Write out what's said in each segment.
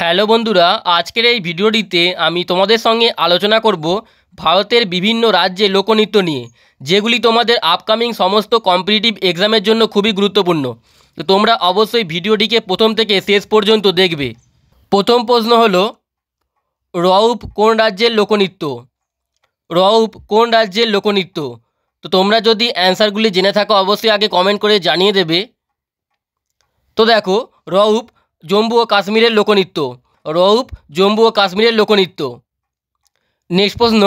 hello বন্ধুরা আজকের এই ভিডিওটিতে আমি তোমাদের সঙ্গে আলোচনা করব ভারতের বিভিন্ন রাজ্যে লোকনৃত্য নিয়ে যেগুলি তোমাদের আপকামিং সমস্ত কম্পিটিটিভ এক্সামের জন্য খুবই গুরুত্বপূর্ণ তো তোমরা অবশ্যই ভিডিওটিকে প্রথম থেকে শেষ পর্যন্ত দেখবে প্রথম প্রশ্ন হল রউপ কোন রাজ্যের লোকনৃত্য রউপ কোন রাজ্যের লোকনৃত্য তো তোমরা যদি অ্যান্সারগুলি জেনে থাকো অবশ্যই আগে কমেন্ট করে জানিয়ে দেবে তো দেখো রউপ জম্মু ও কাশ্মীরের লোকনৃত্য রৌপ জম্মু ও কাশ্মীরের লোকনৃত্য নেক্সট প্রশ্ন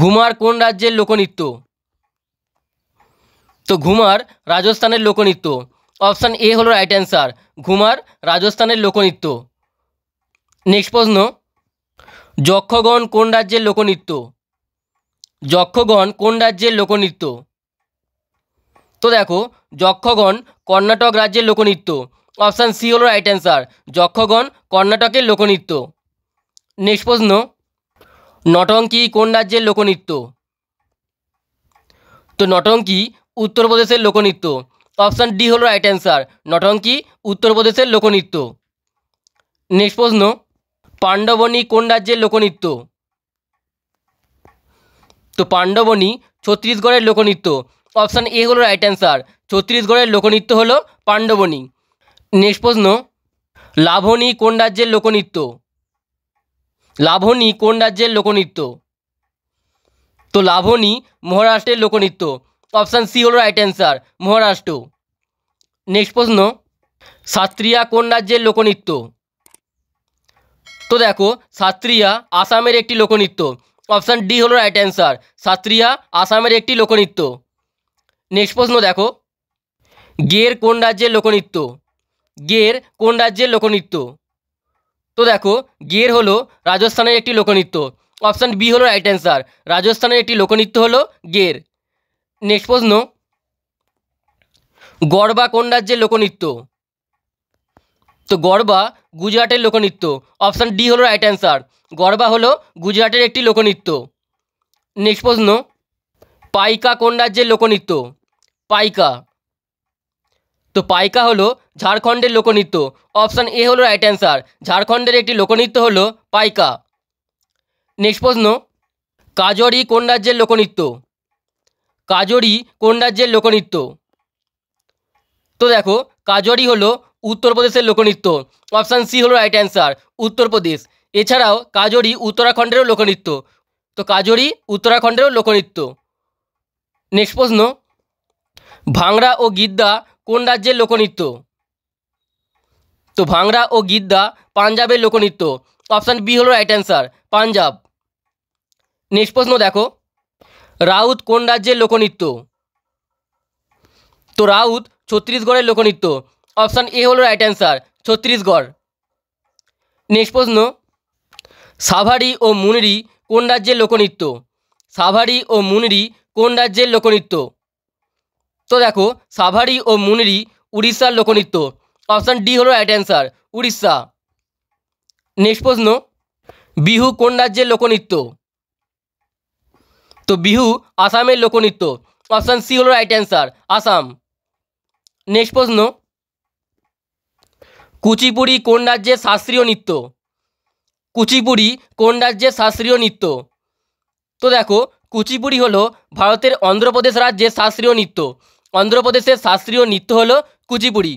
ঘুমার কোন রাজ্যের লোকনৃত্য তো ঘুমার রাজস্থানের লোকনৃত্য অপশান এ হলো রাইট অ্যান্সার ঘুমার রাজস্থানের লোকনৃত্য নেক্সট প্রশ্ন যক্ষগণ কোন রাজ্যের লোকনৃত্য যক্ষগণ কোন রাজ্যের লোকনৃত্য তো দেখো যক্ষগণ কর্ণাটক রাজ্যের লোকনৃত্য অপশান সি হলো রাইট অ্যান্সার যক্ষগণ কর্ণাটকের লোকনৃত্য নেক্সট প্রশ্ন নটঙ্কি কোন রাজ্যের লোকনৃত্য তো নটঙ্কি উত্তরপ্রদেশের লোকনৃত্য অপশান ডি হলো রাইট অ্যান্সার নটঙ্কি উত্তরপ্রদেশের লোকনৃত্য নেক্সট প্রশ্ন পাণ্ডবনী কোন রাজ্যের লোকনৃত্য তো পাণ্ডবনী ছত্তিশগড়ের লোকনৃত্য অপশান এ হলো রাইট অ্যান্সার ছত্রিশগড়ের লোকনৃত্য হলো পাণ্ডবনী নেক্সট প্রশ্ন লাভনী কোন রাজ্যের লোকনৃত্য লাভনী কোন রাজ্যের লোকনৃত্য তো লাভনী মহারাষ্ট্রের লোকনৃত্য অপশান সি হল রাইট অ্যান্সার মহারাষ্ট্র নেক্সট প্রশ্ন সাত্রিয়া কোন রাজ্যের লোকনৃত্য তো দেখো সাত্রিয়া আসামের একটি লোকনৃত্য অপশান ডি হলো রাইট অ্যান্সার সাত্রিয়া আসামের একটি লোকনৃত্য নেক্সট প্রশ্ন দেখো গের কোন রাজ্যের লোকনৃত্য গের কোন রাজ্যের লোকনৃত্য তো দেখো গের হলো রাজস্থানের একটি লোকনৃত্য অপশান বি হলো রাইট অ্যান্সার রাজস্থানের একটি লোকনৃত্য হলো গের নেক্সট প্রশ্ন গড়বা কোন রাজ্যের লোকনৃত্য তো গড়বা গুজরাটের লোকনৃত্য অপশান ডি হলো রাইট অ্যান্সার গড়বা হলো গুজরাটের একটি লোকনৃত্য নেক্সট প্রশ্ন পাইকা কোন রাজ্যের লোকনৃত্য পাইকা তো পাইকা হলো ঝাড়খণ্ডের লোকনৃত্য অপশান এ হলো রাইট অ্যান্সার ঝাড়খণ্ডের একটি লোকনৃত্য হলো পাইকা নেক্সট প্রশ্ন কাজরি কোন রাজ্যের লোকনৃত্য কাজরি কোন রাজ্যের লোকনৃত্য তো দেখো কাজরি হলো উত্তরপ্রদেশের লোকনৃত্য অপশান সি হলো রাইট অ্যান্সার উত্তরপ্রদেশ এছাড়াও কাজরি উত্তরাখণ্ডেরও লোকনৃত্য তো কাজরি উত্তরাখণ্ডেরও লোকনৃত্য নেক্সট প্রশ্ন ভাংরা ও গিদ্দা কোন রাজ্যের লোকনৃত্য তো ভাংরা ও গিদ্দা পাঞ্জাবের লোকনৃত্য অপশান বি হলো রাইট অ্যান্সার পাঞ্জাব নেক্সট প্রশ্ন দেখো রাউত কোন রাজ্যের লোকনৃত্য তো রাউত ছত্তিশগড়ের লোকনৃত্য অপশান এ হলো রাইট অ্যান্সার ছত্তিশগড় নেক্সট প্রশ্ন সাভারি ও মুনরি কোন রাজ্যের লোকনৃত্য সাভারি ও মুনরি কোন রাজ্যের লোকনৃত্য তো দেখো সাভারি ও মুনিরি উড়িষ্যার লোকনৃত্য অপশান ডি হলো রাইট অ্যান্সার উড়িষ্যা নেক্সট প্রশ্ন বিহু কোন রাজ্যের লোকনৃত্য তো বিহু আসামের লোকনৃত্য অপশান সি হলো রাইট অ্যান্সার আসাম নেক্সট প্রশ্ন কুচিপুড়ি কোন রাজ্যের শাস্ত্রীয় নৃত্য কুচিপুড়ি কোন রাজ্যের শাস্ত্রীয় নৃত্য তো দেখো কুচিপুড়ি হলো ভারতের অন্ধ্রপ্রদেশ রাজ্যের শাস্ত্রীয় নৃত্য অন্ধ্রপ্রদেশের শাস্ত্রীয় নৃত্য হল কুচিপুড়ি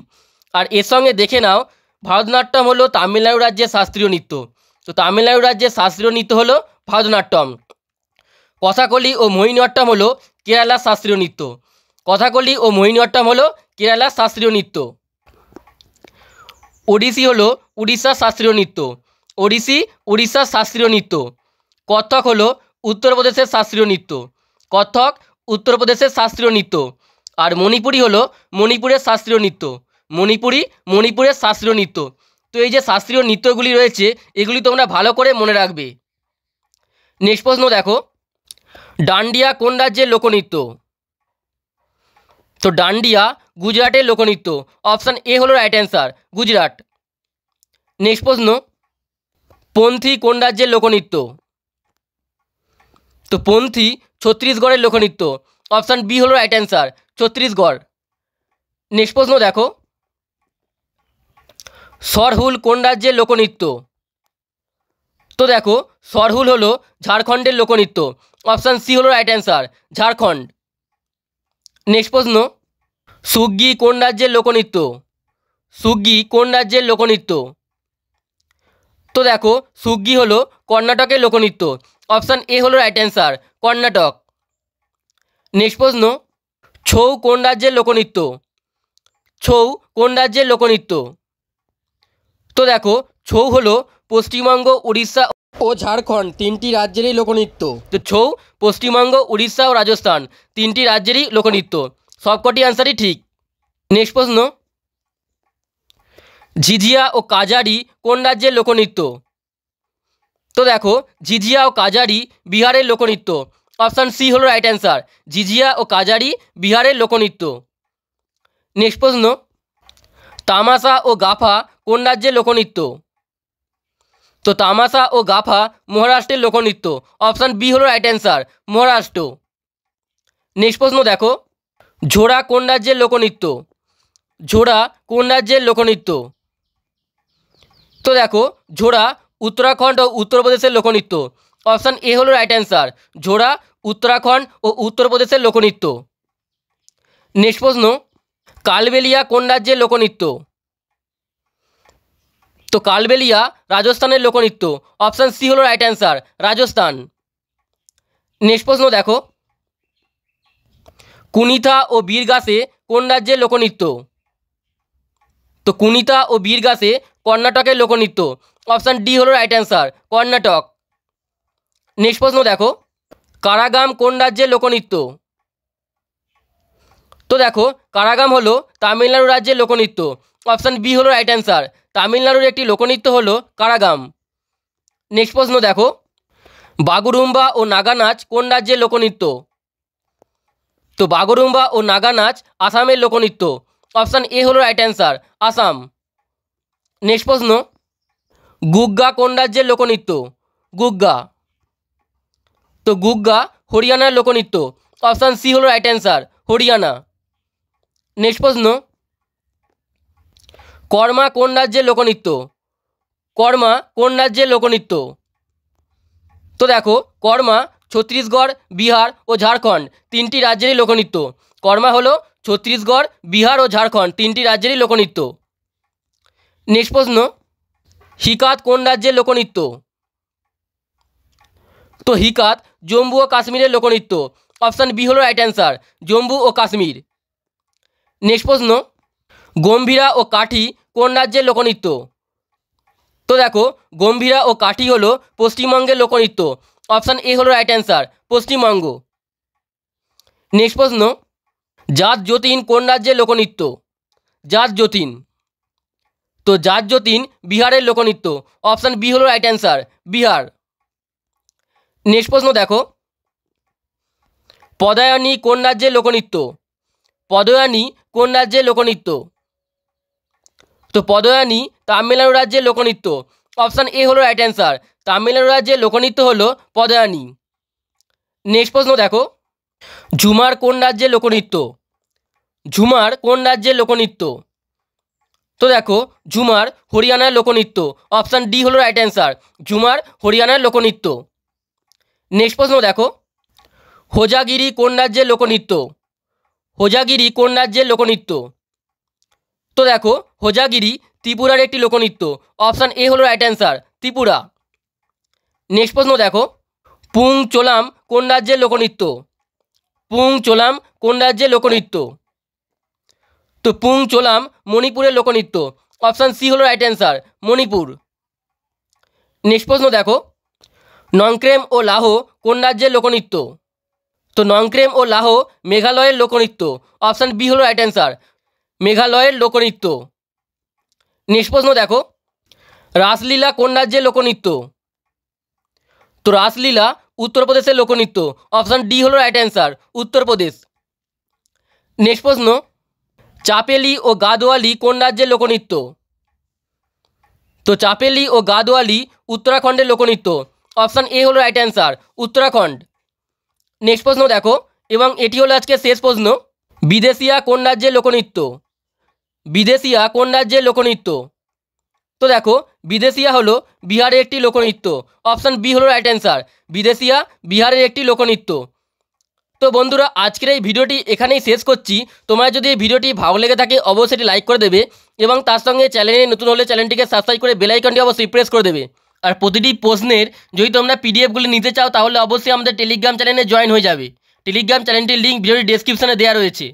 আর এর সঙ্গে দেখে নাও ভারতনাট্যম হলো তামিলনাড়ু রাজ্যের শাস্ত্রীয় নৃত্য তো তামিলনাড়ু রাজ্যের শাস্ত্রীয় নৃত্য হলো ভারতনাট্যম কথাকলি ও মোহিনীঅট্টম হলো কেরালার শাস্ত্রীয় নৃত্য কথাকলি ও মোহিনীঅট্টম হলো কেরালার শাস্ত্রীয় নৃত্য ওড়িশি হলো উড়িষ্যার শাস্ত্রীয় নৃত্য ওড়িশি উড়িষ্যার শাস্ত্রীয় নৃত্য কত্থক হলো উত্তরপ্রদেশের শাস্ত্রীয় নৃত্য কত্থক উত্তরপ্রদেশের শাস্ত্রীয় নৃত্য আর মণিপুরি হলো মণিপুরের শাস্ত্রীয় নৃত্য মণিপুরি মণিপুরের শাস্ত্রীয় নৃত্য তো এই যে শাস্ত্রীয় নৃত্যগুলি রয়েছে এগুলি তোমরা ভালো করে মনে রাখবে নেক্সট প্রশ্ন দেখো ডান্ডিয়া কোন রাজ্যের লোকনৃত্য তো ডান্ডিয়া গুজরাটের লোকনৃত্য অপশান এ হলো রাইট অ্যান্সার গুজরাট নেক্সট প্রশ্ন পন্থী কোন রাজ্যের লোকনৃত্য তো পন্থী ছত্তিশগড়ের লোকনৃত্য অপশান বি হলো রাইট অ্যান্সার ছত্তিশগড় নেক্সট প্রশ্ন দেখো সরহুল কোন রাজ্যের লোকনৃত্য তো দেখো সরহুল হলো ঝাড়খণ্ডের লোকনৃত্য অপশান সি হলো রাইট অ্যান্সার ঝাড়খণ্ড নেক্সট প্রশ্ন সুগ্গি কোন রাজ্যের লোকনৃত্য সুগ্গি কোন রাজ্যের লোকনৃত্য তো দেখো সুগ্গি হলো কর্ণাটকের লোকনৃত্য অপশান এ হলো রাইট অ্যান্সার কর্ণাটক নেক্সট প্রশ্ন ছৌ কোন রাজ্যের লোকনৃত্য ছৌ কোন রাজ্যের লোকনৃত্য তো দেখো ছৌ হলো পশ্চিমবঙ্গ উড়িষ্যা ও ঝাড়খণ্ড তিনটি রাজ্যেরই লোকনৃত্য তো ছৌ পশ্চিমবঙ্গ উড়িষ্যা ও রাজস্থান তিনটি রাজ্যেরই লোকনৃত্য সবকটি আনসারই ঠিক নেক্সট প্রশ্ন ঝিঝিয়া ও কাজারি কোন রাজ্যের লোকনৃত্য তো দেখো ঝিঝিয়া ও কাজারি বিহারের লোকনৃত্য অপশান সি হলো রাইট অ্যান্সার জিজিয়া ও কাজারি বিহারের লোকনৃত্য নেক্সট প্রশ্ন তামাশা ও গাফা কোন রাজ্যের লোকনৃত্য তো তামাশা ও গাফা মহারাষ্ট্রের লোকনৃত্য অপশান বি হলো রাইট অ্যান্সার মহারাষ্ট্র নেক্সট প্রশ্ন দেখো ঝোড়া কোন রাজ্যের লোকনৃত্য ঝোড়া কোন রাজ্যের লোকনৃত্য তো দেখো ঝোড়া উত্তরাখণ্ড ও উত্তরপ্রদেশের লোকনৃত্য অপশান এ হলো রাইট অ্যান্সার ঝোড়া উত্তরাখণ্ড ও উত্তরপ্রদেশের লোকনৃত্য নেক্সট প্রশ্ন কালবেলিয়া কোন রাজ্যের লোকনৃত্য তো কালবেলিয়া রাজস্থানের লোকনৃত্য অপশান সি হলো রাইট অ্যান্সার রাজস্থান নেক্সট প্রশ্ন দেখো কুনিথা ও বীরগাছে কোন রাজ্যের লোকনৃত্য তো কুনিতা ও বীরগাছে কর্ণাটকের লোকনৃত্য অপশান ডি হলো রাইট অ্যান্সার কর্ণাটক নেক্সট প্রশ্ন দেখো কারাগাম কোন রাজ্যের লোকনৃত্য তো দেখো কারাগাম হলো তামিলনাড়ু রাজ্যের লোকনৃত্য অপশান বি হলো রাইট অ্যান্সার তামিলনাড়ুর একটি লোকনৃত্য হলো কারাগাম নেক্সট প্রশ্ন দেখো বাগুরুম্বা ও নাগানাচ কোন রাজ্যের লোকনৃত্য তো বাগুরুম্বা ও নাগানাচ আসামের লোকনৃত্য অপশান এ হলো রাইট অ্যান্সার আসাম নেক্সট প্রশ্ন গুগ্গা কোন রাজ্যের লোকনৃত্য গুগ্গা তো গুগ্গা হরিয়ানার লোকনৃত্য অপশান সি হলো রাইট অ্যান্সার হরিয়ানা নেক্সট প্রশ্ন কর্মা কোন রাজ্যের লোকনৃত্য কর্মা কোন রাজ্যের লোকনৃত্য তো দেখো কর্মা ছত্তিশগড় বিহার ও ঝাড়খণ্ড তিনটি রাজ্যেরই লোকনৃত্য কর্মা হলো ছত্তিশগড় বিহার ও ঝাড়খণ্ড তিনটি রাজ্যেরই লোকনৃত্য নেক্সট প্রশ্ন হিকাত কোন রাজ্যের লোকনৃত্য তো হিকাত জম্মু ও কাশ্মীরের লোকনৃত্য অপশান বি হলো রাইট অ্যান্সার জম্মু ও কাশ্মীর নেক্সট প্রশ্ন গম্ভীরা ও কাঠি কোন রাজ্যের লোকনৃত্য তো দেখো গম্ভীরা ও কাঠি হলো পশ্চিমবঙ্গের লোকনৃত্য অপশান এ হলো রাইট অ্যান্সার পশ্চিমবঙ্গ নেক্সট প্রশ্ন জাত যতীন কোন রাজ্যের লোকনৃত্য জাত যতীন তো জাত যতীন বিহারের লোকনৃত্য অপশান বি হলো রাইট অ্যান্সার বিহার নেক্সট প্রশ্ন দেখো পদায়নী কোন রাজ্যের লোকনৃত্য পদয়ানী কোন রাজ্যের লোকনৃত্য তো পদয়ানী তামিলনাড়ু রাজ্যের লোকনৃত্য অপশান এ হলো রাইট অ্যান্সার তামিলনাড়ু রাজ্যের লোকনৃত্য হলো পদয়ানী নেক্সট প্রশ্ন দেখো ঝুমার কোন রাজ্যের লোকনৃত্য ঝুমার কোন রাজ্যের লোকনৃত্য তো দেখো ঝুমার হরিয়ানার লোকনৃত্য অপশান ডি হলো রাইট অ্যান্সার ঝুমার হরিয়ানার লোকনৃত্য নেক্সট প্রশ্ন দেখো হোজাগিরি কোন রাজ্যের লোকনৃত্য হোজাগিরি কোন রাজ্যের লোকনৃত্য তো দেখো হোজাগিরি ত্রিপুরার একটি লোকনৃত্য অপশান এ হলো রাইট অ্যান্সার ত্রিপুরা নেক্সট প্রশ্ন দেখো পুং চোলাম কোন রাজ্যের লোকনৃত্য পুং চোলাম কোন রাজ্যের লোকনৃত্য তো পুং চোলাম মণিপুরের লোকনৃত্য অপশান সি হলো রাইট অ্যান্সার মণিপুর নেক্সট প্রশ্ন দেখো নংক্রেম ও লাহো কোন রাজ্যের লোকনৃত্য তো নংক্রেম ও লাহো মেঘালয়ের লোকনৃত্য অপশান বি হলো রাইট অ্যান্সার মেঘালয়ের লোকনৃত্য নেক্সট প্রশ্ন দেখো রাসলীলা কোন রাজ্যের লোকনৃত্য তো রাসলীলা উত্তরপ্রদেশের লোকনৃত্য অপশান ডি হলো রাইট অ্যান্সার উত্তরপ্রদেশ নেক্সট প্রশ্ন চাপেলি ও গাদোয়ালি কোন রাজ্যের লোকনৃত্য তো চাপেলি ও গাদোয়ালি উত্তরাখণ্ডের লোকনৃত্য অপশান এ হলো রাইট অ্যান্সার উত্তরাখণ্ড নেক্সট প্রশ্ন দেখো এবং এটি হলো আজকে শেষ প্রশ্ন বিদেশিয়া কোন রাজ্যের লোকনৃত্য বিদেশিয়া কোন রাজ্যের লোকনৃত্য তো দেখো বিদেশিয়া হলো বিহারের একটি লোকনৃত্য অপশান বি হলো রাইট অ্যান্সার বিদেশিয়া বিহারের একটি লোকনৃত্য তো বন্ধুরা আজকের এই ভিডিওটি এখানেই শেষ করছি তোমার যদি এই ভিডিওটি ভালো লেগে থাকে অবশ্যই লাইক করে দেবে এবং তার সঙ্গে চ্যানেলে নতুন হলে চ্যানেলটিকে সাবস্ক্রাইব করে বেলাইকনটি অবশ্যই প্রেস করে দেবে আর প্রতিটি প্রশ্নের যদি তোমরা পিডিএফগুলি নিতে চাও তাহলে অবশ্যই আমাদের টেলিগ্রাম চ্যানেলে জয়েন হয়ে যাবে টেলিগ্রাম চ্যানেলটির লিঙ্ক ভিডিওটি ডেসক্রিপশনে দেওয়া রয়েছে